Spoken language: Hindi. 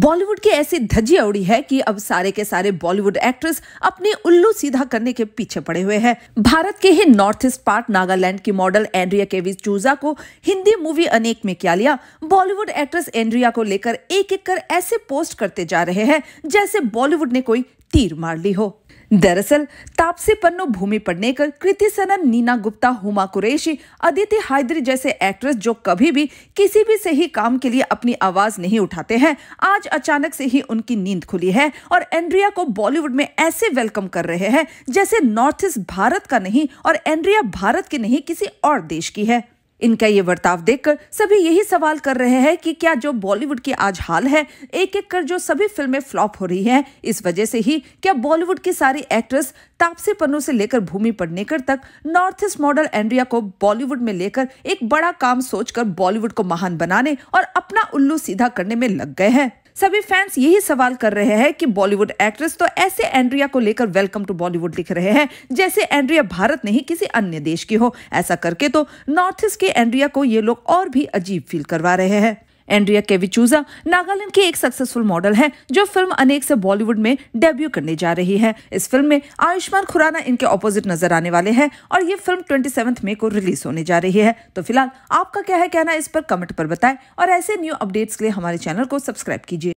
बॉलीवुड की ऐसी धज्जी उड़ी है कि अब सारे के सारे बॉलीवुड एक्ट्रेस अपने उल्लू सीधा करने के पीछे पड़े हुए हैं भारत के ही नॉर्थ ईस्ट पार्ट नागालैंड की मॉडल एंड्रिया केविस चूजा को हिंदी मूवी अनेक में क्या लिया बॉलीवुड एक्ट्रेस एंड्रिया को लेकर एक एक कर ऐसे पोस्ट करते जा रहे हैं जैसे बॉलीवुड ने कोई तीर मार ली हो दरअसल तापसी पन्नो भूमि कर कृति सनन नीना गुप्ता हुमा कुरेशी अदिति हायद्री जैसे एक्ट्रेस जो कभी भी किसी भी सही काम के लिए अपनी आवाज नहीं उठाते हैं आज आज अचानक से ही उनकी नींद खुली है और एंड्रिया को बॉलीवुड में ऐसे वेलकम कर रहे हैं जैसे नॉर्थ ईस्ट भारत का नहीं और एंड्रिया भारत की नहीं किसी और देश की है इनका ये बर्ताव देखकर सभी यही सवाल कर रहे हैं कि क्या जो बॉलीवुड की आज हाल है एक एक कर जो सभी फिल्में फ्लॉप हो रही हैं इस वजह से ही क्या बॉलीवुड की सारी एक्ट्रेस तापसी पन्नू से लेकर भूमि पडनेकर तक नॉर्थ ईस्ट मॉडल एंड्रिया को बॉलीवुड में लेकर एक बड़ा काम सोचकर बॉलीवुड को महान बनाने और अपना उल्लू सीधा करने में लग गए हैं सभी फैंस यही सवाल कर रहे हैं कि बॉलीवुड एक्ट्रेस तो ऐसे एंड्रिया को लेकर वेलकम टू बॉलीवुड लिख रहे हैं जैसे एंड्रिया भारत नहीं किसी अन्य देश की हो ऐसा करके तो नॉर्थ ईस्ट के एंड्रिया को ये लोग और भी अजीब फील करवा रहे हैं एंड्रिया केविचूजा नागालैंड की एक सक्सेसफुल मॉडल है जो फिल्म अनेक से बॉलीवुड में डेब्यू करने जा रही है इस फिल्म में आयुष्मान खुराना इनके ऑपोजिट नजर आने वाले हैं और ये फिल्म ट्वेंटी मई को रिलीज होने जा रही है तो फिलहाल आपका क्या है कहना इस पर कमेंट पर बताएं और ऐसे न्यू अपडेट्स के लिए हमारे चैनल को सब्सक्राइब कीजिए